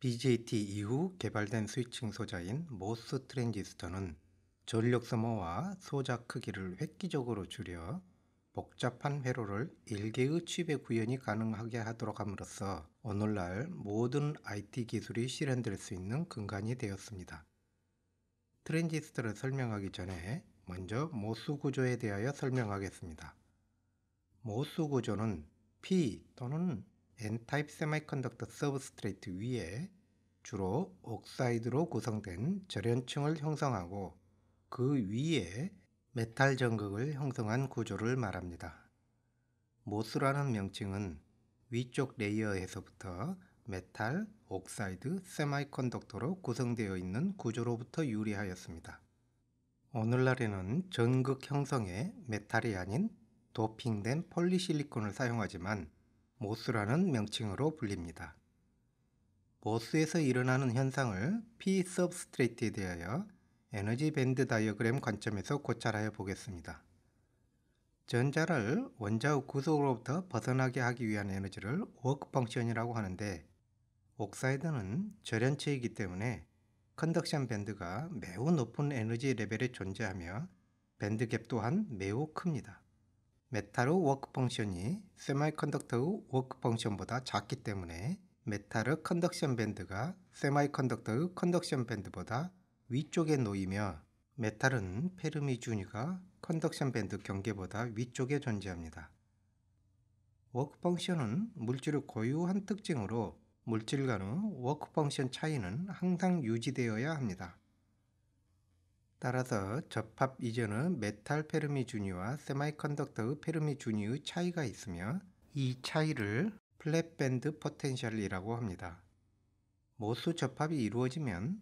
BJT 이후 개발된 스위칭 소자인 모스 트랜지스터는 전력 소모와 소자 크기를 획기적으로 줄여 복잡한 회로를 일개의 칩에 구현이 가능하게 하도록 함으로써 오늘날 모든 IT 기술이 실현될 수 있는 근간이 되었습니다. 트랜지스터를 설명하기 전에 먼저 모스 구조에 대하여 설명하겠습니다. 모스 구조는 P 또는 n t y p e semiconductor substrate 위에 주로 옥사이드로 구성된 절연층을 형성하고 그 위에 메탈 전극을 형성한 구조를 말합니다. 모스라는 명칭은 위쪽 레이어에서부터 메탈, 옥사이드, 세마이컨덕터로 구성되어 있는 구조로부터 유리하였습니다. 오늘날에는 전극 형성에 메탈이 아닌 도핑된 폴리실리콘을 사용하지만 모스라는 명칭으로 불립니다. 보스에서 일어나는 현상을 P 서브스트레이트에 대하여 에너지 밴드 다이어그램 관점에서 고찰하여 보겠습니다. 전자를 원자의 구속으로부터 벗어나게 하기 위한 에너지를 워크 펑션이라고 하는데 옥사이드는 절연체이기 때문에 컨덕션 밴드가 매우 높은 에너지 레벨에 존재하며 밴드 갭 또한 매우 큽니다. 메탈의 워크 펑션이 세마이컨덕터의 워크 펑션보다 작기 때문에 메탈의 컨덕션 밴드가 세마이컨덕터의 컨덕션 밴드보다 위쪽에 놓이며 메탈은 페르미 준위가 컨덕션 밴드 경계보다 위쪽에 존재합니다. 워크 펑션은 물질의 고유한 특징으로 물질 간의 워크 펑션 차이는 항상 유지되어야 합니다. 따라서 접합 이전의 메탈 페르미 준위와 세마이컨덕터의 페르미 준위의 차이가 있으며 이 차이를 플랫밴드 포텐셜이라고 합니다. 모수 접합이 이루어지면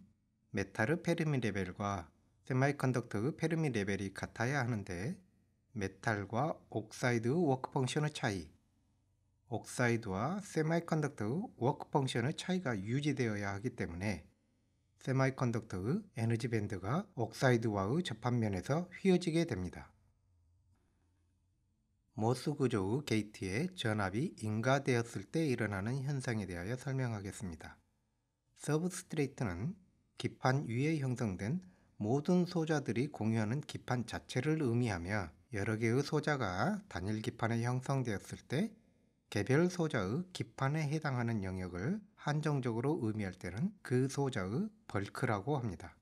메탈의 페르미 레벨과 세마이컨덕터의 페르미 레벨이 같아야 하는데 메탈과 옥사이드 워크 펑션의 차이, 옥사이드와 세마이컨덕터의 워크 펑션의 차이가 유지되어야 하기 때문에 세마이컨덕터의 에너지 밴드가 옥사이드와의 접합면에서 휘어지게 됩니다. 모스 구조의 게이트에 전압이 인가되었을 때 일어나는 현상에 대하여 설명하겠습니다. 서브스트레이트는 기판 위에 형성된 모든 소자들이 공유하는 기판 자체를 의미하며 여러 개의 소자가 단일 기판에 형성되었을 때 개별 소자의 기판에 해당하는 영역을 한정적으로 의미할 때는 그 소자의 벌크라고 합니다.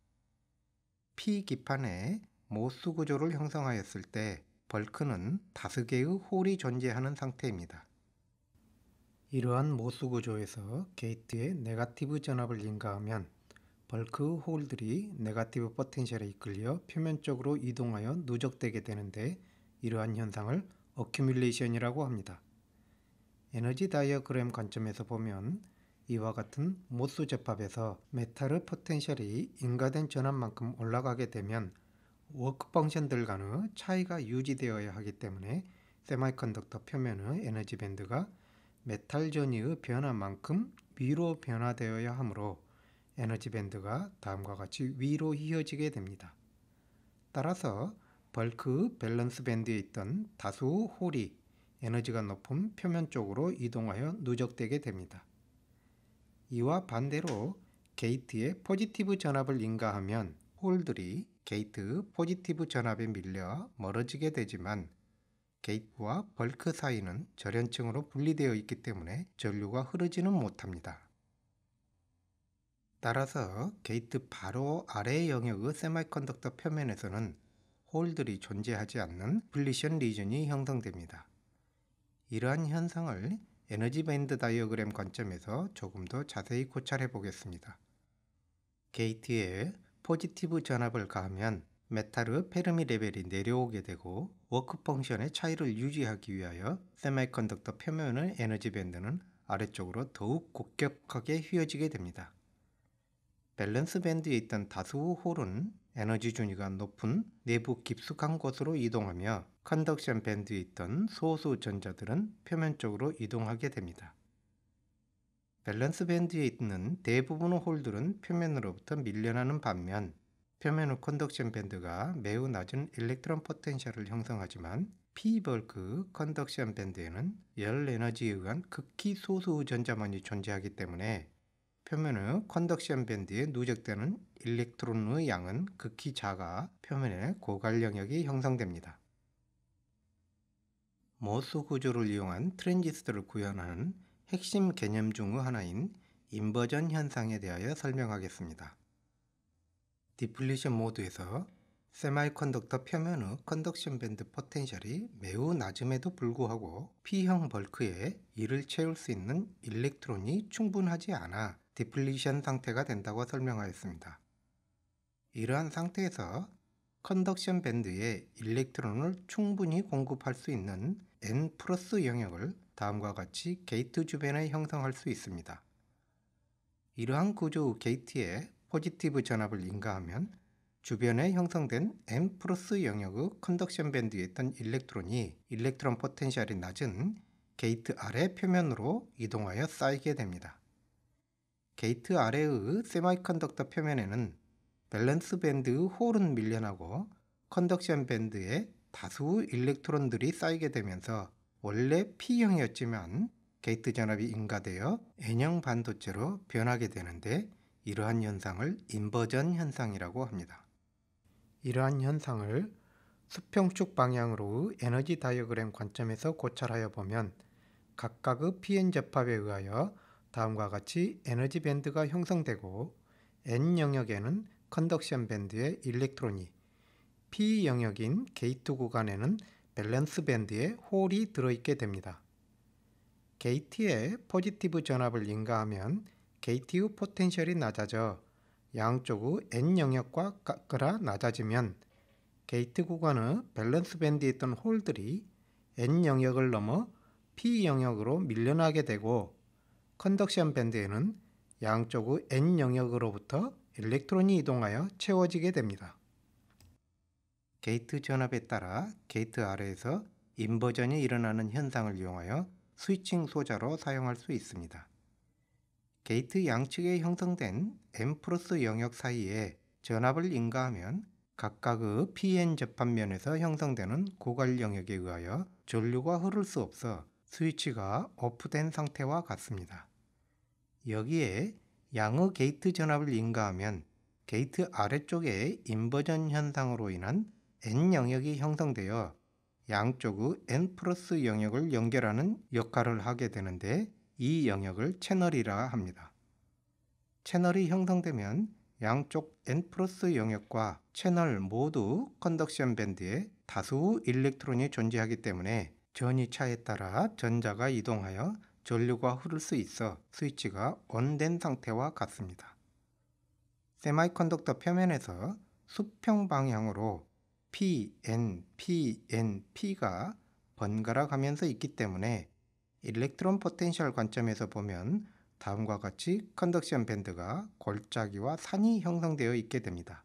P 기판에 모스 구조를 형성하였을 때 벌크는 다섯 개의 홀이 존재하는 상태입니다. 이러한 모수 구조에서 게이트에 네가티브 전압을 인가하면 벌크 홀들이 네가티브 포텐셜에 이끌려 표면적으로 이동하여 누적되게 되는데 이러한 현상을 어큐뮬레이션이라고 합니다. 에너지 다이어그램 관점에서 보면 이와 같은 모수 접합에서 메탈의 포텐셜이 인가된 전압만큼 올라가게 되면 워크 펑션들 간의 차이가 유지되어야 하기 때문에 세마이컨덕터 표면의 에너지 밴드가 메탈 전이의 변화만큼 위로 변화되어야 하므로 에너지 밴드가 다음과 같이 위로 휘어지게 됩니다. 따라서 벌크 밸런스 밴드에 있던 다수 홀이 에너지가 높은 표면 쪽으로 이동하여 누적되게 됩니다. 이와 반대로 게이트의 포지티브 전압을 인가하면 홀들이 게이트 포지티브 전압에 밀려 멀어지게 되지만 게이트와 벌크 사이는 절연층으로 분리되어 있기 때문에 전류가 흐르지는 못합니다. 따라서 게이트 바로 아래 영역의 세마이컨덕터 표면에서는 홀들이 존재하지 않는 블리션 리전이 형성됩니다. 이러한 현상을 에너지 밴드 다이어그램 관점에서 조금 더 자세히 고찰해 보겠습니다. 게이트의 포지티브 전압을 가하면 메탈의 페르미 레벨이 내려오게 되고 워크 펑션의 차이를 유지하기 위하여 세마이컨덕터 표면의 에너지 밴드는 아래쪽으로 더욱 곡격하게 휘어지게 됩니다. 밸런스 밴드에 있던 다수 홀은 에너지 준위가 높은 내부 깊숙한 곳으로 이동하며 컨덕션 밴드에 있던 소수 전자들은 표면 쪽으로 이동하게 됩니다. 밸런스 밴드에 있는 대부분의 홀들은 표면으로부터 밀려나는 반면 표면의 컨덕션 밴드가 매우 낮은 일렉트론 포텐셜을 형성하지만 P벌크 컨덕션 밴드에는 열 에너지에 의한 극히 소수의 전자만이 존재하기 때문에 표면의 컨덕션 밴드에 누적되는 일렉트론의 양은 극히 작아 표면에 고갈 영역이 형성됩니다. 모스 구조를 이용한 트랜지스터를 구현하는 핵심 개념 중의 하나인 인버전 현상에 대하여 설명하겠습니다. 디플리션 모드에서 세마이컨덕터 표면의 컨덕션 밴드 포텐셜이 매우 낮음에도 불구하고 P형 벌크에 이를 채울 수 있는 일렉트론이 충분하지 않아 디플리션 상태가 된다고 설명하였습니다. 이러한 상태에서 컨덕션 밴드에 일렉트론을 충분히 공급할 수 있는 N 플러스 영역을 다음과 같이 게이트 주변에 형성할 수 있습니다. 이러한 구조의 게이트에 포지티브 전압을 인가하면 주변에 형성된 M 플러스 영역의 컨덕션 밴드에 있던 일렉트론이 일렉트론 포텐셜이 낮은 게이트 아래 표면으로 이동하여 쌓이게 됩니다. 게이트 아래의 세마이컨덕터 표면에는 밸런스 밴드의 홀은 밀려나고 컨덕션 밴드에 다수 일렉트론들이 쌓이게 되면서 원래 P형이었지만 게이트 전압이 인가되어 N형 반도체로 변하게 되는데 이러한 현상을 인버전 현상이라고 합니다. 이러한 현상을 수평축 방향으로 에너지 다이어그램 관점에서 고찰하여 보면 각각의 PN 접합에 의하여 다음과 같이 에너지 밴드가 형성되고 N 영역에는 컨덕션 밴드의 일렉트론이 P 영역인 게이트 구간에는 밸런스 밴드에 홀이 들어있게 됩니다. 게이트에 포지티브 전압을 인가하면 게이트 후 포텐셜이 낮아져 양쪽 후 N 영역과 깎으라 낮아지면 게이트 구간의 밸런스 밴드에 있던 홀들이 N 영역을 넘어 P 영역으로 밀려나게 되고 컨덕션 밴드에는 양쪽 후 N 영역으로부터 일렉트론이 이동하여 채워지게 됩니다. 게이트 전압에 따라 게이트 아래에서 인버전이 일어나는 현상을 이용하여 스위칭 소자로 사용할 수 있습니다. 게이트 양측에 형성된 M 플러스 영역 사이에 전압을 인가하면 각각의 PN 접합면에서 형성되는 고갈 영역에 의하여 전류가 흐를 수 없어 스위치가 오프된 상태와 같습니다. 여기에 양의 게이트 전압을 인가하면 게이트 아래쪽에 인버전 현상으로 인한 N 영역이 형성되어 양쪽의 N 플러스 영역을 연결하는 역할을 하게 되는데 이 영역을 채널이라 합니다. 채널이 형성되면 양쪽 N 플러스 영역과 채널 모두 컨덕션 밴드에 다수 일렉트론이 존재하기 때문에 전이차에 따라 전자가 이동하여 전류가 흐를 수 있어 스위치가 언된 상태와 같습니다. 세마이컨덕터 표면에서 수평 방향으로 pn, pn, p가 번갈아 가면서 있기 때문에 일렉트론 포텐셜 관점에서 보면 다음과 같이 컨덕션 밴드가 골짜기와 산이 형성되어 있게 됩니다.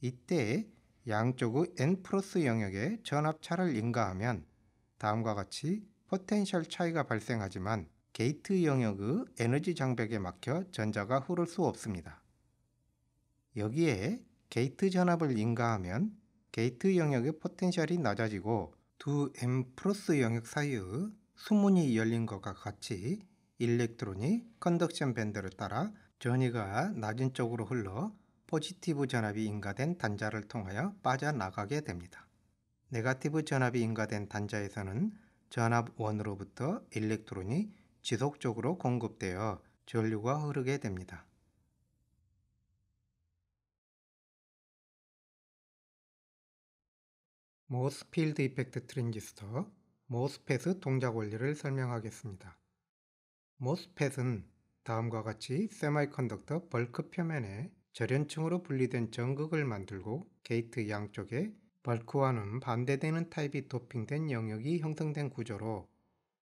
이때 양쪽의 n 플러스 영역의 전압차를 인가하면 다음과 같이 포텐셜 차이가 발생하지만 게이트 영역의 에너지 장벽에 막혀 전자가 흐를 수 없습니다. 여기에 게이트 전압을 인가하면 게이트 영역의 포텐셜이 낮아지고 두 M 플러스 영역 사이의 수문이 열린 것과 같이 일렉트론이 컨덕션 밴드를 따라 전위가 낮은 쪽으로 흘러 포지티브 전압이 인가된 단자를 통하여 빠져나가게 됩니다. 네가티브 전압이 인가된 단자에서는 전압 1으로부터 일렉트론이 지속적으로 공급되어 전류가 흐르게 됩니다. 모스필드 이펙트 트랜지스터, 모스펫의 동작 원리를 설명하겠습니다. 모스펫은 다음과 같이 세마이컨덕터 벌크 표면에 절연층으로 분리된 전극을 만들고 게이트 양쪽에 벌크와는 반대되는 타입이 도핑된 영역이 형성된 구조로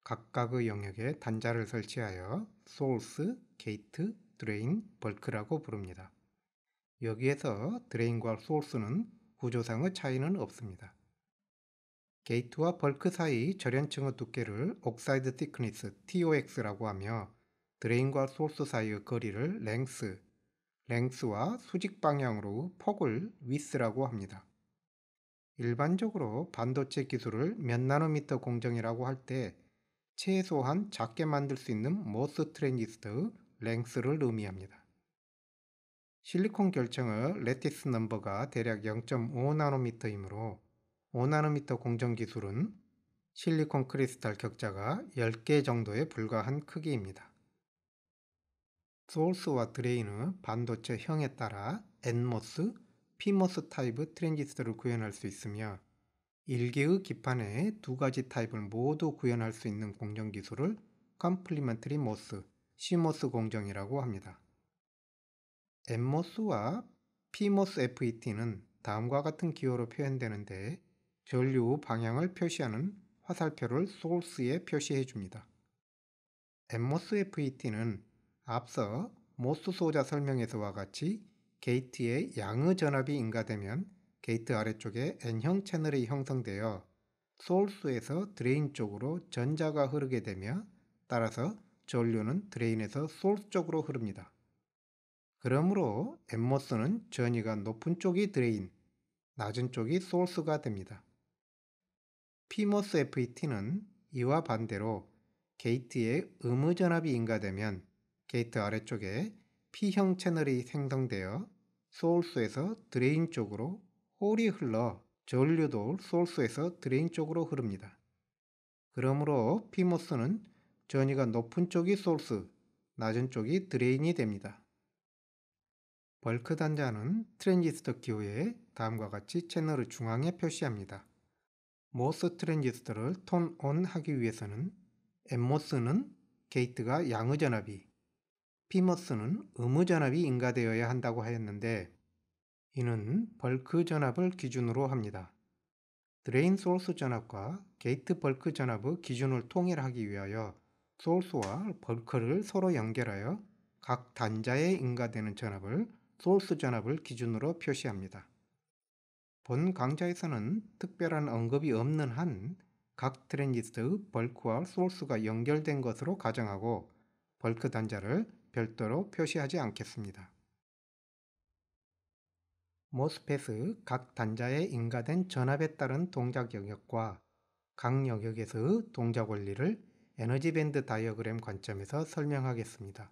각각의 영역에 단자를 설치하여 소스, 게이트, 드레인, 벌크라고 부릅니다. 여기에서 드레인과 소스는 구조상의 차이는 없습니다. 게이트와 벌크 사이 절연층의 두께를 옥사이드 티크니스 TOX라고 하며 드레인과 소스 사이의 거리를 랭스, 랭스와 수직 방향으로 폭을 위스라고 합니다. 일반적으로 반도체 기술을 몇 나노미터 공정이라고 할 때 최소한 작게 만들 수 있는 모스 트랜지스터 랭스를 의미합니다. 실리콘 결정의 레티스 넘버가 대략 0.5나노미터이므로 5나노미터 공정 기술은 실리콘 크리스탈 격자가 10개 정도에 불과한 크기입니다. 소스와 드레인의 반도체 형에 따라 NMOS, PMOS 타입의 트랜지스터를 구현할 수 있으며 1개의 기판에 두 가지 타입을 모두 구현할 수 있는 공정 기술을 컴플리먼트리 모스, CMOS 공정이라고 합니다. NMOS와 PMOS FET는 다음과 같은 기호로 표현되는데 전류 방향을 표시하는 화살표를 소스에 표시해 줍니다. MOS FET는 앞서 모스 소자 설명에서와 같이 게이트의 양의 전압이 인가되면 게이트 아래쪽에 N형 채널이 형성되어 소스에서 드레인 쪽으로 전자가 흐르게 되며 따라서 전류는 드레인에서 소스 쪽으로 흐릅니다. 그러므로 m 모 s 는 전위가 높은 쪽이 드레인, 낮은 쪽이 소스가 됩니다. 피모스 FET는 이와 반대로 게이트에 음의 전압이 인가되면 게이트 아래쪽에 P형 채널이 생성되어 소울스에서 드레인 쪽으로 홀이 흘러 전류도 소울스에서 드레인 쪽으로 흐릅니다. 그러므로 피모스는 전위가 높은 쪽이 소울스, 낮은 쪽이 드레인이 됩니다. 벌크 단자는 트랜지스터 기호에 다음과 같이 채널을 중앙에 표시합니다. 모스 트랜지스터를 톤온 하기 위해서는 엠모스는 게이트가 양의 전압이, 피머스는 음의 전압이 인가되어야 한다고 하였는데 이는 벌크 전압을 기준으로 합니다. 드레인 소스 전압과 게이트 벌크 전압의 기준을 통일하기 위하여 소스와 벌크를 서로 연결하여 각 단자에 인가되는 전압을 소스 전압을 기준으로 표시합니다. 본 강좌에서는 특별한 언급이 없는 한 각 트랜지스터의 벌크와 소스가 연결된 것으로 가정하고 벌크 단자를 별도로 표시하지 않겠습니다. 모스펫의 각 단자에 인가된 전압에 따른 동작 영역과 각 영역에서의 동작 원리를 에너지 밴드 다이어그램 관점에서 설명하겠습니다.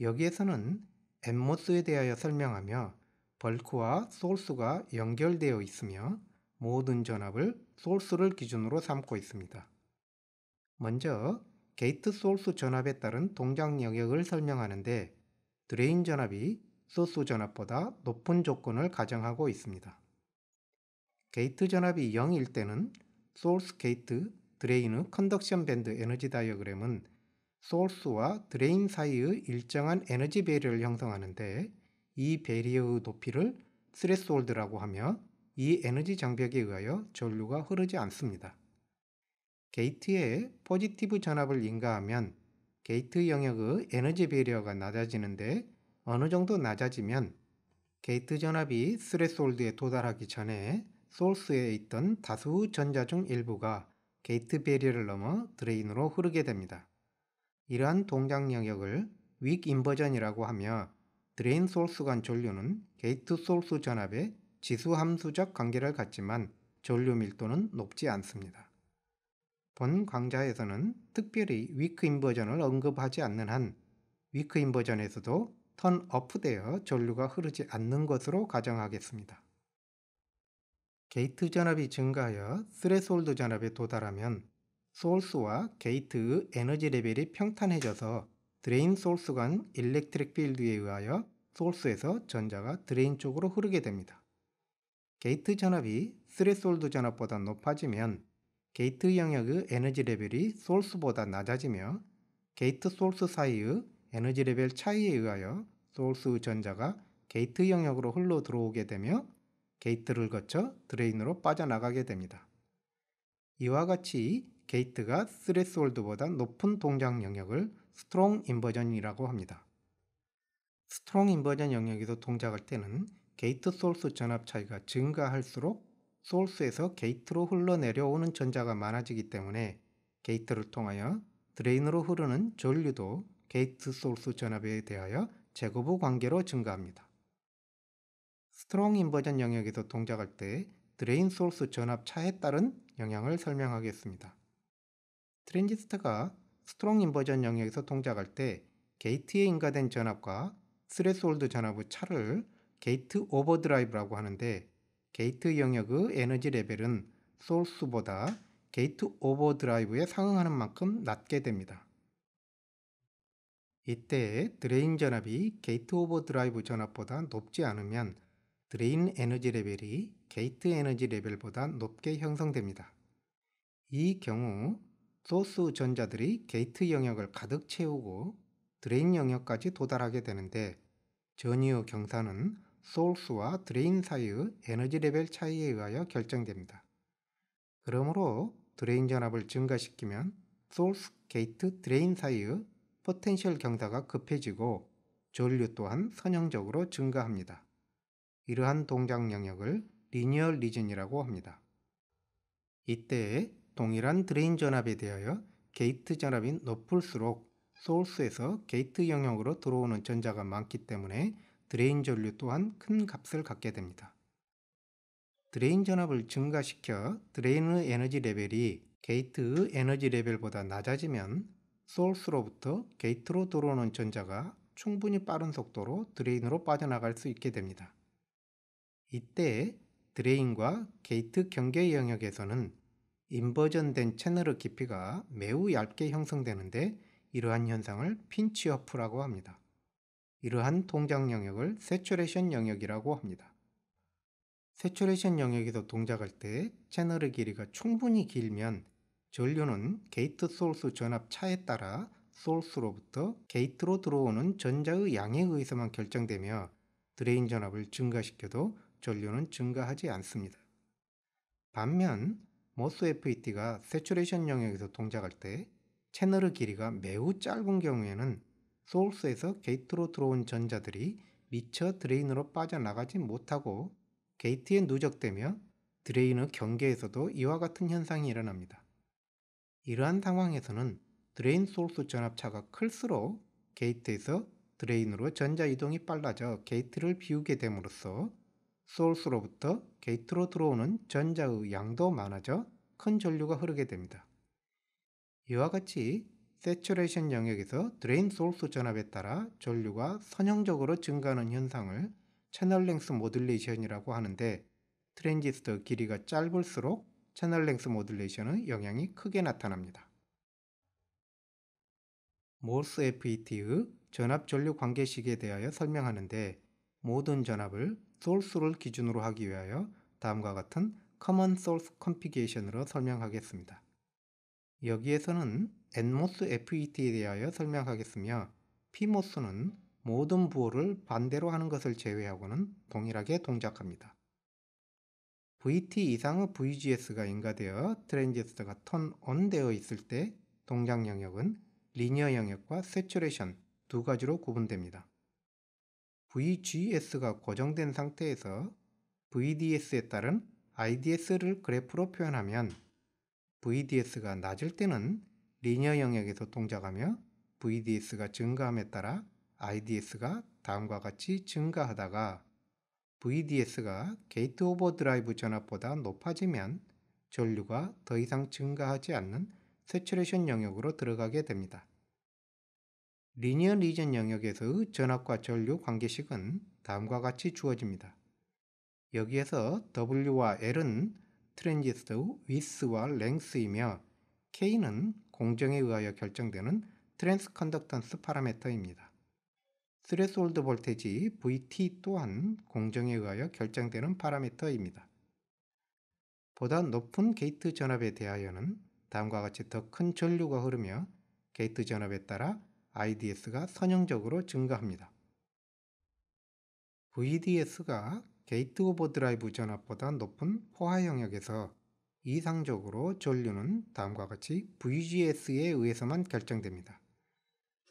여기에서는 엠모스에 대하여 설명하며 벌크와 소스가 연결되어 있으며 모든 전압을 소스를 기준으로 삼고 있습니다. 먼저 게이트 소스 전압에 따른 동작 영역을 설명하는데 드레인 전압이 소스 전압보다 높은 조건을 가정하고 있습니다. 게이트 전압이 0일 때는 소스 게이트 드레인의 컨덕션 밴드 에너지 다이어그램은 소스와 드레인 사이의 일정한 에너지 배를 형성하는데 이베리어의 높이를 스레스홀드라고 하며 이 에너지 장벽에 의하여 전류가 흐르지 않습니다. 게이트에 포지티브 전압을 인가하면 게이트 영역의 에너지 베리어가 낮아지는데 어느 정도 낮아지면 게이트 전압이 스레스홀드에 도달하기 전에 소스에 있던 다수 전자 중 일부가 게이트 베리어를 넘어 드레인으로 흐르게 됩니다. 이러한 동작 영역을 윅 인버전이라고 하며 드레인 소스 간 전류는 게이트 소스 전압의 지수 함수적 관계를 갖지만 전류 밀도는 높지 않습니다. 본 강좌에서는 특별히 위크 인버전을 언급하지 않는 한 위크 인버전에서도 턴 업되어 전류가 흐르지 않는 것으로 가정하겠습니다. 게이트 전압이 증가하여 스레솔드 전압에 도달하면 소울스와 게이트의 에너지 레벨이 평탄해져서 드레인 소스 간 일렉트릭 필드에 의하여 소스에서 전자가 드레인 쪽으로 흐르게 됩니다. 게이트 전압이 스레솔드 전압보다 높아지면 게이트 영역의 에너지 레벨이 소스보다 낮아지며 게이트 소스 사이의 에너지 레벨 차이에 의하여 소스 전자가 게이트 영역으로 흘러 들어오게 되며 게이트를 거쳐 드레인으로 빠져나가게 됩니다. 이와 같이 게이트가 스레솔드보다 높은 동작 영역을 스트롱 인버전이라고 합니다. 스트롱 인버전 영역에서 동작할 때는 게이트 소스 전압 차이가 증가할수록 소스에서 게이트로 흘러내려오는 전자가 많아지기 때문에 게이트를 통하여 드레인으로 흐르는 전류도 게이트 소스 전압에 대하여 제거부 관계로 증가합니다. 스트롱 인버전 영역에서 동작할 때 드레인 소스 전압 차에 따른 영향을 설명하겠습니다. 트랜지스터가 스트롱 인버전 영역에서 동작할 때 게이트에 인가된 전압과 스레스홀드 전압의 차를 게이트 오버드라이브라고 하는데 게이트 영역의 에너지 레벨은 소스보다 게이트 오버드라이브에 상응하는 만큼 낮게 됩니다. 이때 드레인 전압이 게이트 오버드라이브 전압보다 높지 않으면 드레인 에너지 레벨이 게이트 에너지 레벨보다 높게 형성됩니다. 이 경우 소스 전자들이 게이트 영역을 가득 채우고 드레인 영역까지 도달하게 되는데 전이의 경사는 소스와 드레인 사이의 에너지 레벨 차이에 의하여 결정됩니다. 그러므로 드레인 전압을 증가시키면 소스 게이트 드레인 사이의 포텐셜 경사가 급해지고 전류 또한 선형적으로 증가합니다. 이러한 동작 영역을 리니얼 리즌이라고 합니다. 이때 동일한 드레인 전압에 대하여 게이트 전압이 높을수록 소울스에서 게이트 영역으로 들어오는 전자가 많기 때문에 드레인 전류 또한 큰 값을 갖게 됩니다. 드레인 전압을 증가시켜 드레인의 에너지 레벨이 게이트의 에너지 레벨보다 낮아지면 소울스로부터 게이트로 들어오는 전자가 충분히 빠른 속도로 드레인으로 빠져나갈 수 있게 됩니다. 이때 드레인과 게이트 경계 영역에서는 인버전된 채널의 깊이가 매우 얇게 형성되는데 이러한 현상을 핀치어프라고 합니다. 이러한 동작 영역을 세츄레이션 영역이라고 합니다. 세츄레이션 영역에서 동작할 때 채널의 길이가 충분히 길면 전류는 게이트 소스 전압 차에 따라 소스로부터 게이트로 들어오는 전자의 양에 의해서만 결정되며 드레인 전압을 증가시켜도 전류는 증가하지 않습니다. 반면 모스 FET가 세츄레이션 영역에서 동작할 때 채널의 길이가 매우 짧은 경우에는 소스에서 게이트로 들어온 전자들이 미처 드레인으로 빠져나가지 못하고 게이트에 누적되며 드레인의 경계에서도 이와 같은 현상이 일어납니다. 이러한 상황에서는 드레인 소스 전압차가 클수록 게이트에서 드레인으로 전자 이동이 빨라져 게이트를 비우게 됨으로써 소스로부터 게이트로 들어오는 전자의 양도 많아져 큰 전류가 흐르게 됩니다. 이와 같이 세츄레이션 영역에서 드레인 소스 전압에 따라 전류가 선형적으로 증가하는 현상을 채널 랭스 모듈레이션이라고 하는데 트랜지스터 길이가 짧을수록 채널 랭스 모듈레이션의 영향이 크게 나타납니다. 모스 FET의 전압 전류 관계식에 대하여 설명하는데 모든 전압을 소스를 기준으로 하기 위하여 다음과 같은 Common Source Configuration으로 설명하겠습니다. 여기에서는 NMOS FET에 대하여 설명하겠으며 PMOS는 모든 부호를 반대로 하는 것을 제외하고는 동일하게 동작합니다. VT 이상의 VGS가 인가되어 트랜지스터가 턴온 되어 있을 때 동작 영역은 리니어 영역과 세츄레이션 두 가지로 구분됩니다. VGS가 고정된 상태에서 VDS에 따른 IDS를 그래프로 표현하면 VDS가 낮을 때는 리니어 영역에서 동작하며 VDS가 증가함에 따라 IDS가 다음과 같이 증가하다가 VDS가 게이트 오버 드라이브 전압보다 높아지면 전류가 더 이상 증가하지 않는 세츄레이션 영역으로 들어가게 됩니다. 리니어 리전 영역에서의 전압과 전류 관계식은 다음과 같이 주어집니다. 여기에서 W와 L은 트랜지스터의 위스와 랭스이며 K는 공정에 의하여 결정되는 트랜스컨덕턴스 파라메터입니다. 스레스홀드 볼테지 VT 또한 공정에 의하여 결정되는 파라미터입니다. 보다 높은 게이트 전압에 대하여는 다음과 같이 더 큰 전류가 흐르며 게이트 전압에 따라 IDS가 선형적으로 증가합니다. VDS가 게이트 오버 드라이브 전압보다 높은 포화 영역에서 이상적으로 전류는 다음과 같이 VGS에 의해서만 결정됩니다.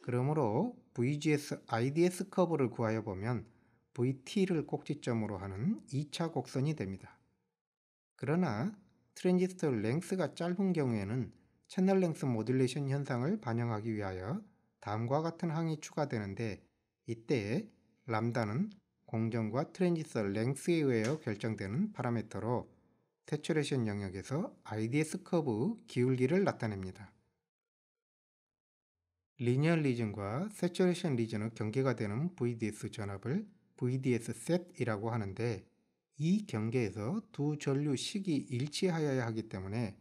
그러므로 VGS IDS 커브를 구하여 보면 VT를 꼭지점으로 하는 2차 곡선이 됩니다. 그러나 트랜지스터 랭스가 짧은 경우에는 채널 랭스 모듈레이션 현상을 반영하기 위하여 다음과 같은 항이 추가되는데 이때 람다는 공정과 트랜지서 랭스에 의하여 결정되는 파라메터로 세츄레이션 영역에서 IDS 커브 기울기를 나타냅니다. 리니얼 리즌과 세츄레이션 리즌의 경계가 되는 VDS 전압을 VDS 셋이라고 하는데 이 경계에서 두 전류 식이 일치하여야 하기 때문에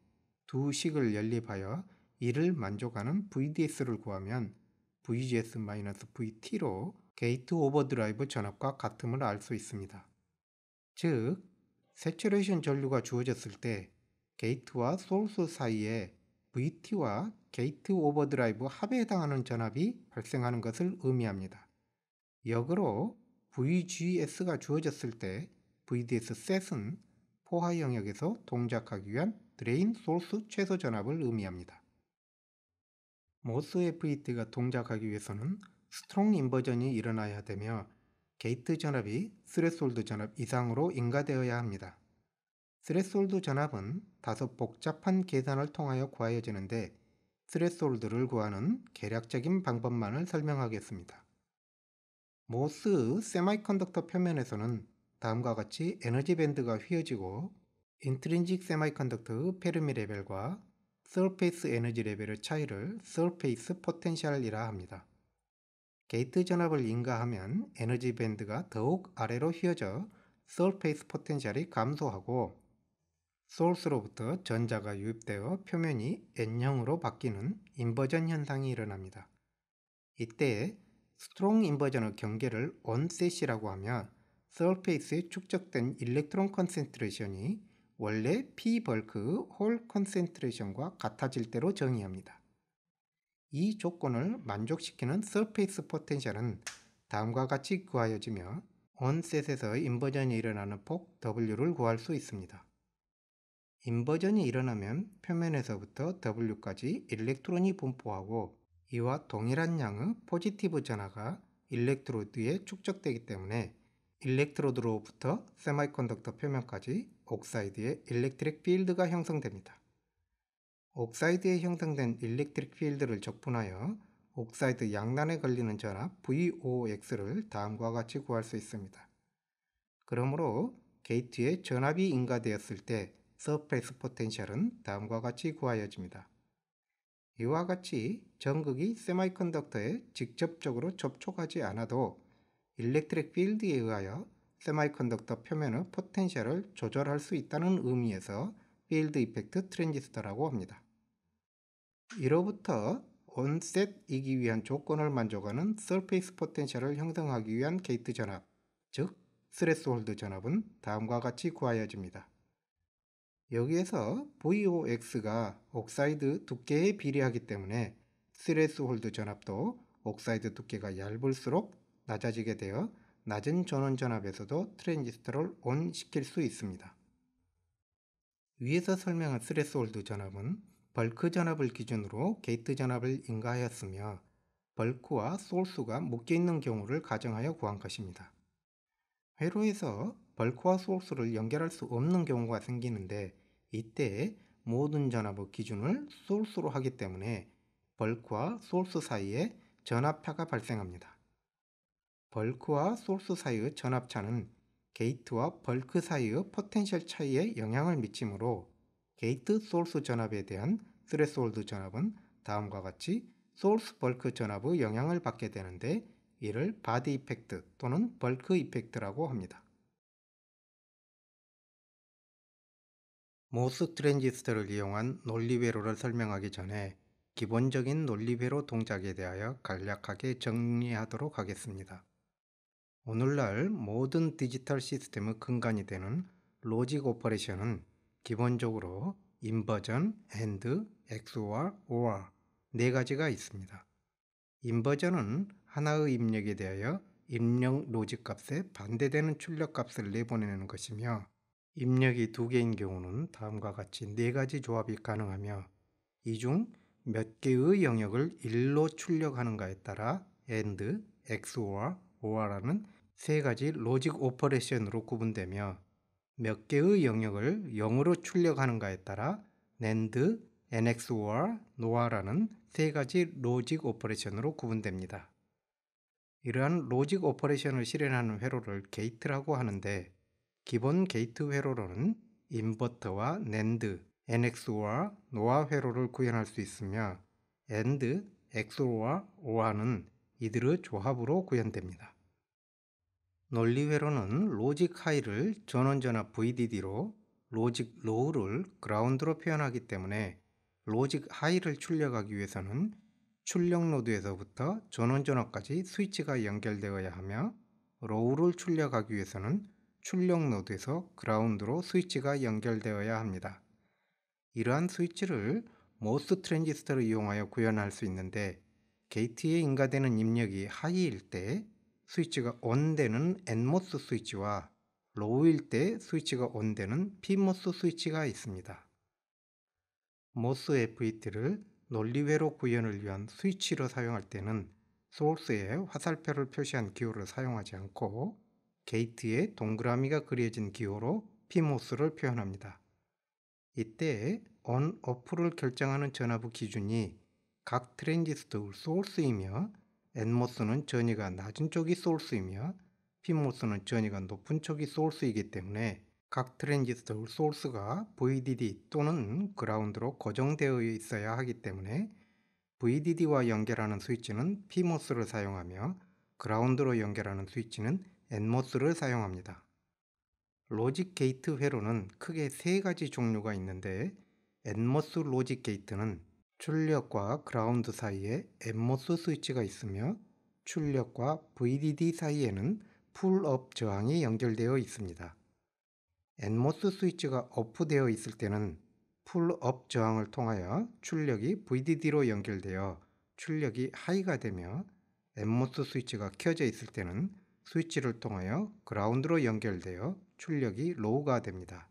두 식을 연립하여 이를 만족하는 VDS를 구하면 VGS-VT로 게이트 오버드라이브 전압과 같음을 알 수 있습니다. 즉, 세츄레이션 전류가 주어졌을 때 게이트와 소스 사이에 VT와 게이트 오버드라이브 합에 해당하는 전압이 발생하는 것을 의미합니다. 역으로 VGS가 주어졌을 때 VDS 셋은 포화 영역에서 동작하기 위한 드레인 소스 최소 전압을 의미합니다. 모스 FET가 동작하기 위해서는 스트롱 인버전이 일어나야 되며 게이트 전압이 스레솔드 전압 이상으로 인가되어야 합니다. 스레솔드 전압은 다소 복잡한 계산을 통하여 구하여지는데 스레솔드를 구하는 계략적인 방법만을 설명하겠습니다. 모스 세마이컨덕터 표면에서는 다음과 같이 에너지 밴드가 휘어지고 인트린직 세마이컨덕터 페르미 레벨과 서페이스 에너지 레벨의 차이를 서페이스 포텐셜이라 합니다. 게이트 전압을 인가하면 에너지 밴드가 더욱 아래로 휘어져 서페이스 포텐셜이 감소하고 소스로부터 전자가 유입되어 표면이 N형으로 바뀌는 인버전 현상이 일어납니다. 이때 스트롱 인버전의 경계를 온셋이라고 하며 서페이스에 축적된 일렉트론 컨센트레이션이 원래 P 벌크 홀 컨센트레이션과 같아질 대로 정의합니다. 이 조건을 만족시키는 서페이스 포텐셜은 다음과 같이 구하여지며 온셋에서 인버전이 일어나는 폭 W를 구할 수 있습니다. 인버전이 일어나면 표면에서부터 W까지 일렉트론이 분포하고 이와 동일한 양의 포지티브 전하가 일렉트로드에 축적되기 때문에 일렉트로드로부터 세마이컨덕터 표면까지 옥사이드의 일렉트릭 필드가 형성됩니다. 옥사이드에 형성된 일렉트릭 필드를 적분하여 옥사이드 양단에 걸리는 전압 VOX를 다음과 같이 구할 수 있습니다. 그러므로 게이트에 전압이 인가되었을 때 서페이스 포텐셜은 다음과 같이 구하여집니다. 이와 같이 전극이 세마이컨덕터에 직접적으로 접촉하지 않아도 일렉트릭 필드에 의하여 세마이컨덕터 표면의 포텐셜을 조절할 수 있다는 의미에서 필드 이펙트 트랜지스터라고 합니다. 이로부터 온셋이기 위한 조건을 만족하는 서페이스 포텐셜을 형성하기 위한 게이트 전압, 즉 스레스홀드 전압은 다음과 같이 구하여집니다. 여기에서 VOX가 옥사이드 두께에 비례하기 때문에 스레스홀드 전압도 옥사이드 두께가 얇을수록 낮아지게 되어 낮은 전원 전압에서도 트랜지스터를 ON 시킬 수 있습니다. 위에서 설명한 스레스홀드 전압은 벌크 전압을 기준으로 게이트 전압을 인가하였으며 벌크와 소울스가 묶여 있는 경우를 가정하여 구한 것입니다. 회로에서 벌크와 소울스를 연결할 수 없는 경우가 생기는데 이때 모든 전압의 기준을 소울스로 하기 때문에 벌크와 소울스 사이에 전압파가 발생합니다. 벌크와 솔스 사이의 전압차는 게이트와 벌크 사이의 포텐셜 차이에 영향을 미치므로 게이트 솔스 전압에 대한 스레솔드 스 전압은 다음과 같이 솔스 벌크 전압의 영향을 받게 되는데 이를 바디 이펙트 또는 벌크 이펙트라고 합니다. 모스 트랜지스터를 이용한 논리회로를 설명하기 전에 기본적인 논리회로 동작에 대하여 간략하게 정리하도록 하겠습니다. 오늘날 모든 디지털 시스템의 근간이 되는 로직 오퍼레이션은 기본적으로 인버전, a 드 d XOR, OR 네 가지가 있습니다. 인버전은 하나의 입력에 대하여 입력 로직 값에 반대되는 출력 값을 내보내는 것이며 입력이 두 개인 경우는 다음과 같이 네 가지 조합이 가능하며 이 중 몇 개의 영역을 일로 출력하는가에 따라 AND, XOR, 오아라는세 가지 로직 오퍼레이션으로 구분되며 몇 개의 영역을 0으로 출력하는가에 따라 n a NXOR, d n NOR라는 세 가지 로직 오퍼레이션으로 구분됩니다. 이러한 로직 오퍼레이션을 실행하는 회로를 게이트라고 하는데 기본 게이트 회로로는 인버터와 n 드 NXOR, NOR 회로를 구현할 수 있으며 AND, XOR, OR는 이들의 조합으로 구현됩니다. 논리회로는 로직 하이를 전원전압 VDD로 로직 로우를 그라운드로 표현하기 때문에 로직 하이를 출력하기 위해서는 출력 노드에서부터 전원전압까지 스위치가 연결되어야 하며 로우를 출력하기 위해서는 출력 노드에서 그라운드로 스위치가 연결되어야 합니다. 이러한 스위치를 m 모 s 트랜지스터를 이용하여 구현할 수 있는데 게이트에 인가되는 입력이 하이일 때 스위치가 ON되는 NMOS 스위치와 로우일 때 스위치가 ON되는 PMOS 스위치가 있습니다. MOS FET를 논리회로 구현을 위한 스위치로 사용할 때는 소스에 화살표를 표시한 기호를 사용하지 않고 게이트에 동그라미가 그려진 기호로 PMOS를 표현합니다. 이때 ON, OFF를 결정하는 전화부 기준이 각 트랜지스터 소스이며 n 모스는 전위가 낮은 쪽이 소스이며 p 모스는 전위가 높은 쪽이 소스이기 때문에 각 트랜지스터 소스가 VDD 또는 그라운드로 고정되어 있어야 하기 때문에 VDD와 연결하는 스위치는 PMOS를 사용하며 그라운드로 연결하는 스위치는 NMOS를 사용합니다. 로직 게이트 회로는 크게 세 가지 종류가 있는데 NMOS 로직 게이트는 출력과 그라운드 사이에 엠모스 스위치가 있으며 출력과 VDD 사이에는 풀업 저항이 연결되어 있습니다. n 모스 스위치가 오프되어 있을 때는 풀업 저항을 통하여 출력이 VDD로 연결되어 출력이 하이가 되며 n 모스 스위치가 켜져 있을 때는 스위치를 통하여 그라운드로 연결되어 출력이 로우가 됩니다.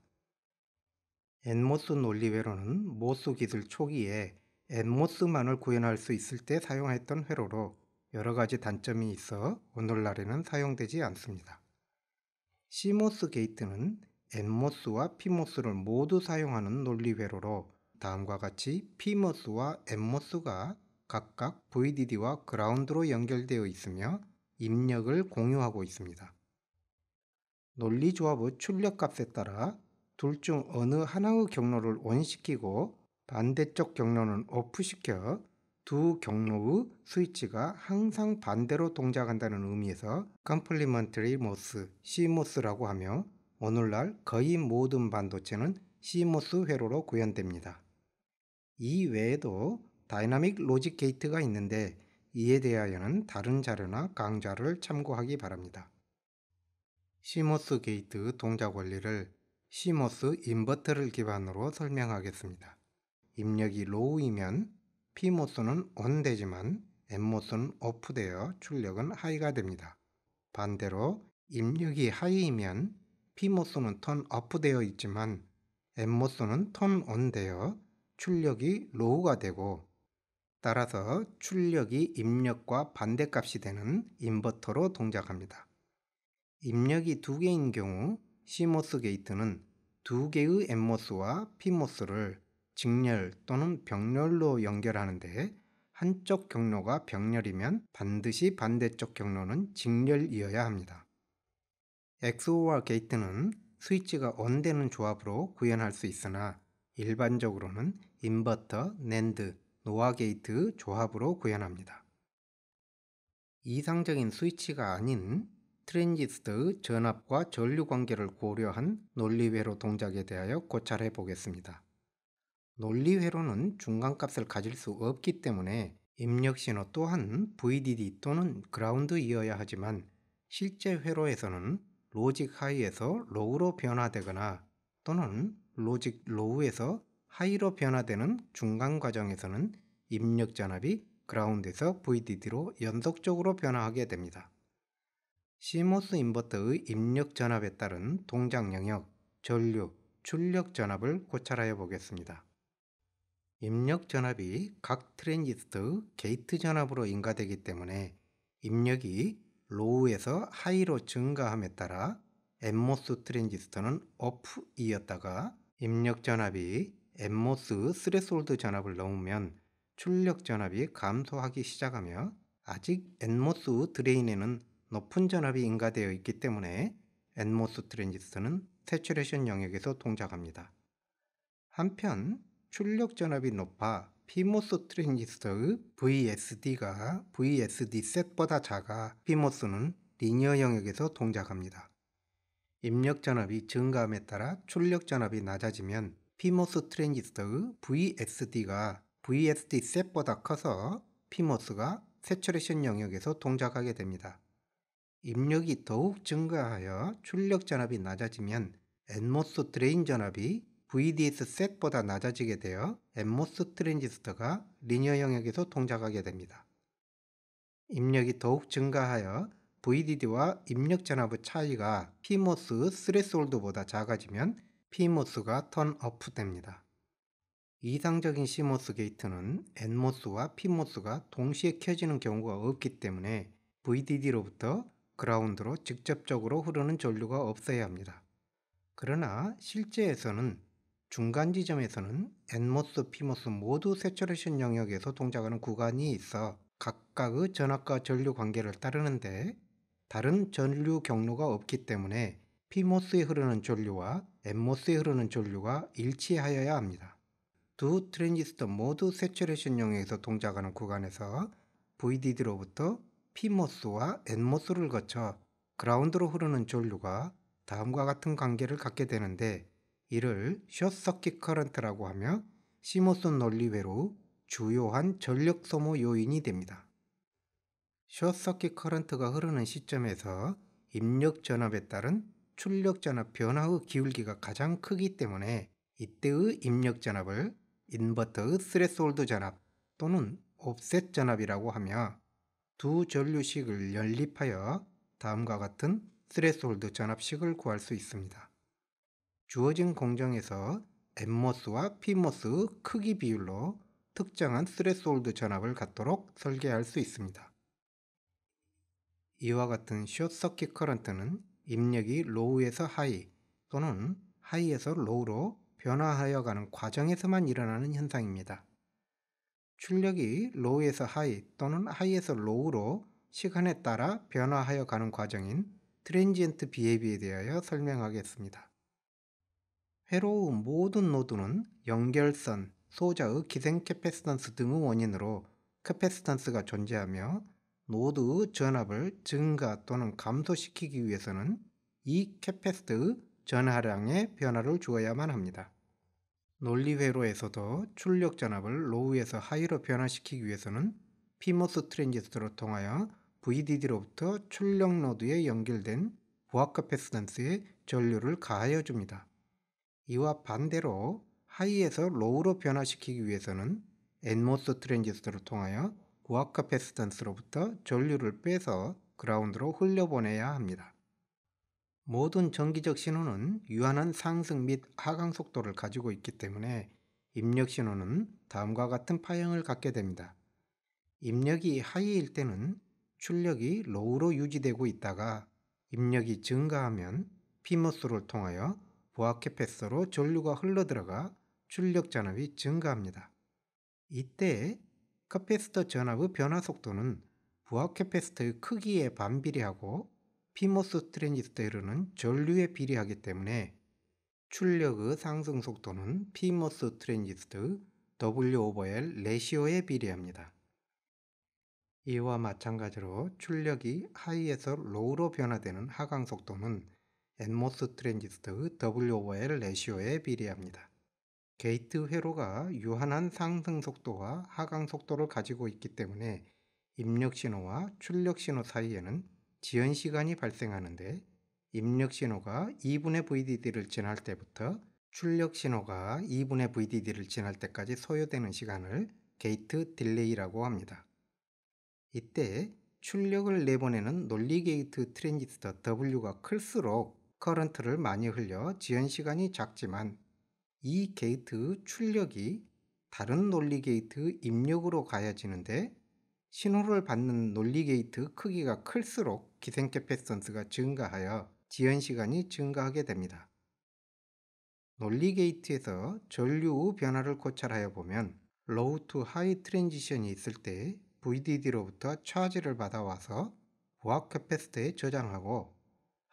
n 모스 논리외로는 모스 기술 초기에 앤모스만을 구현할 수 있을 때 사용했던 회로로 여러 가지 단점이 있어 오늘날에는 사용되지 않습니다. c 시모스 게이트는 엠모스와 피모스를 모두 사용하는 논리 회로로 다음과 같이 피모스와 엠모스가 각각 VDD와 그라운드로 연결되어 있으며 입력을 공유하고 있습니다. 논리 조합의 출력 값에 따라 둘 중 어느 하나의 경로를 원시키고 반대쪽 경로는 오프시켜 두 경로의 스위치가 항상 반대로 동작한다는 의미에서 컴플리먼트리 모스, CMOS라고 하며 오늘날 거의 모든 반도체는 CMOS 회로로 구현됩니다. 이 외에도 다이나믹 로직 게이트가 있는데 이에 대하여는 다른 자료나 강좌를 참고하기 바랍니다. CMOS 게이트 동작 원리를 CMOS 인버터를 기반으로 설명하겠습니다. 입력이 로우이면 P모스는 ON 되지만 N모스는 OFF 되어 출력은 하이가 됩니다. 반대로 입력이 하이이면 P모스는 턴 오프되어 있지만 N모스는 턴 온되어 출력이 로우가 되고 따라서 출력이 입력과 반대값이 되는 인버터로 동작합니다. 입력이 두 개인 경우 CMOS 게이트는 두 개의 NMOS와 p 모스를 직렬 또는 병렬로 연결하는데 한쪽 경로가 병렬이면 반드시 반대쪽 경로는 직렬이어야 합니다. XOR 게이트는 스위치가 언되는 조합으로 구현할 수 있으나 일반적으로는 인버터, 낸드, 노아 게이트 조합으로 구현합니다. 이상적인 스위치가 아닌 트랜지스터 전압과 전류 관계를 고려한 논리회로 동작에 대하여 고찰해 보겠습니다. 논리회로는 중간값을 가질 수 없기 때문에 입력신호 또한 VDD 또는 그라운드이어야 하지만 실제 회로에서는 로직 하이에서 로우로 변화되거나 또는 로직 로우에서 하이로 변화되는 중간 과정에서는 입력 전압이 그라운드에서 VDD로 연속적으로 변화하게 됩니다. CMOS 인버터의 입력 전압에 따른 동작 영역, 전류, 출력 전압을 고찰하여 보겠습니다. 입력 전압이 각 트랜지스터 게이트 전압으로 인가되기 때문에 입력이 로우에서 하이로 증가함에 따라 엠모스 트랜지스터는 o f f 이었다가 입력 전압이 엠모스 스레솔드 전압을 넘으면 출력 전압이 감소하기 시작하며 아직 엔모스 드레인에는 높은 전압이 인가되어 있기 때문에 엔모스 트랜지스터는 세츄레이션 영역에서 동작합니다. 한편 출력 전압이 높아 피모스 트랜지스터의 VSD가 VSD 셋보다 작아 피모스는 리니어 영역에서 동작합니다. 입력 전압이 증가함에 따라 출력 전압이 낮아지면 피모스 트랜지스터의 VSD가 VSD 셋보다 커서 피모스가 세츄레이션 영역에서 동작하게 됩니다. 입력이 더욱 증가하여 출력 전압이 낮아지면 엔모스 드레인 전압이 VDS 색보다 낮아지게 되어 m 모스 트랜지스터가 리니어 영역에서 동작하게 됩니다. 입력이 더욱 증가하여 VDD와 입력 전압의 차이가 PMOS 스레스홀드보다 작아지면 PMOS가 턴어프 됩니다. 이상적인 CMOS 게이트는 NMOS와 PMOS가 동시에 켜지는 경우가 없기 때문에 VDD로부터 그라운드로 직접적으로 흐르는 전류가 없어야 합니다. 그러나 실제에서는 중간 지점에서는 엔모스피모스 모두 세츄레이션 영역에서 동작하는 구간이 있어 각각의 전압과 전류 관계를 따르는데 다른 전류 경로가 없기 때문에 피모스에 흐르는 전류와 엔모스에 흐르는 전류가 일치하여야 합니다. 두 트랜지스터 모두 세츄레이션 영역에서 동작하는 구간에서 VDD로부터 피모스와엔모스를 거쳐 그라운드로 흐르는 전류가 다음과 같은 관계를 갖게 되는데 이를 숏서킷 커런트라고 하며 시모슨 논리외로 주요한 전력 소모 요인이 됩니다. 숏서킷 커런트가 흐르는 시점에서 입력 전압에 따른 출력 전압 변화의 기울기가 가장 크기 때문에 이때의 입력 전압을 인버터의 스레스홀드 전압 또는 옵셋 전압이라고 하며 두 전류식을 연립하여 다음과 같은 스레스홀드 전압식을 구할 수 있습니다. 주어진 공정에서 엠모스와 피모스 크기 비율로 특정한 스레스홀드 전압을 갖도록 설계할 수 있습니다. 이와 같은 숏서킷 커런트는 입력이 로우에서 하이 또는 하이에서 로우로 변화하여 가는 과정에서만 일어나는 현상입니다. 출력이 로우에서 하이 또는 하이에서 로우로 시간에 따라 변화하여 가는 과정인 트랜지엔트 비에비에 대하여 설명하겠습니다. 회로의 모든 노드는 연결선, 소자의 기생 캐패스턴스 등의 원인으로 캐패스턴스가 존재하며 노드의 전압을 증가 또는 감소시키기 위해서는 이 캐패스트의 전하량의 변화를 주어야만 합니다. 논리회로에서도 출력 전압을 로우에서 하이로 변화시키기 위해서는 피모스 트랜지스터를 통하여 VDD로부터 출력 노드에 연결된 부하 캐패스턴스에 전류를 가하여 줍니다. 이와 반대로 하이에서 로우로 변화시키기 위해서는 엔모스 트랜지스터를 통하여 고압 카페스턴스로부터 전류를 빼서 그라운드로 흘려보내야 합니다. 모든 전기적 신호는 유한한 상승 및 하강 속도를 가지고 있기 때문에 입력 신호는 다음과 같은 파형을 갖게 됩니다. 입력이 하이일 때는 출력이 로우로 유지되고 있다가 입력이 증가하면 피모스를 통하여 부아 캐패스로 전류가 흘러들어가 출력 전압이 증가합니다. 이때 캐패스터 전압의 변화 속도는 부하 캐패스터의 크기에 반비례하고 피모스 트랜지스터에 르는 전류에 비례하기 때문에 출력의 상승 속도는 피모스 트랜지스터의 W 오버 L 레시오에 비례합니다. 이와 마찬가지로 출력이 하이에서 로우로 변화되는 하강 속도는 NMOS 트랜지스터 WOL 레시오에 비례합니다. 게이트 회로가 유한한 상승 속도와 하강 속도를 가지고 있기 때문에 입력 신호와 출력 신호 사이에는 지연 시간이 발생하는데 입력 신호가 2분의 VDD를 지날 때부터 출력 신호가 2분의 VDD를 지날 때까지 소요되는 시간을 게이트 딜레이라고 합니다. 이때 출력을 내보내는 논리 게이트 트랜지스터 W가 클수록 커런트를 많이 흘려 지연 시간이 작지만 이 게이트 출력이 다른 논리 게이트 입력으로 가야지는데 신호를 받는 논리 게이트 크기가 클수록 기생 캐패선스가 증가하여 지연 시간이 증가하게 됩니다. 논리 게이트에서 전류 우 변화를 고찰하여 보면 로우 투 하이 트랜지션이 있을 때 VDD로부터 차지를 받아와서 부하 캐패스터에 저장하고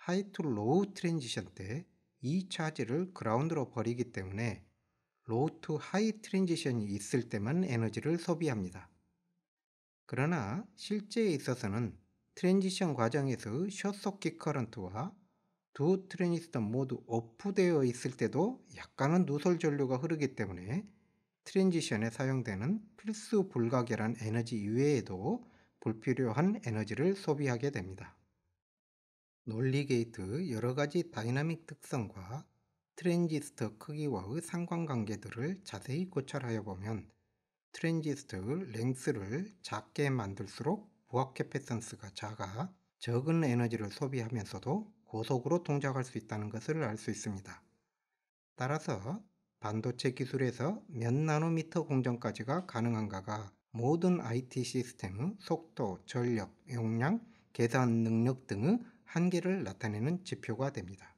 하이 투 로우 트랜지션 때 이 차지를 그라운드로 버리기 때문에 로우 투 하이 트랜지션이 있을 때만 에너지를 소비합니다. 그러나 실제에 있어서는 트랜지션 과정에서 숏소키 커런트와 두 트랜지스터 모두 오프되어 있을 때도 약간은 누설 전류가 흐르기 때문에 트랜지션에 사용되는 필수 불가결한 에너지 이외에도 불필요한 에너지를 소비하게 됩니다. 논리 게이트 여러 가지 다이나믹 특성과 트랜지스터 크기와의 상관관계들을 자세히 고찰하여 보면 트랜지스터 랭스를 작게 만들수록 부하 캐패선스가 작아 적은 에너지를 소비하면서도 고속으로 동작할 수 있다는 것을 알 수 있습니다. 따라서 반도체 기술에서 몇 나노미터 공정까지가 가능한가가 모든 IT 시스템의 속도, 전력, 용량, 계산 능력 등의 한계를 나타내는 지표가 됩니다.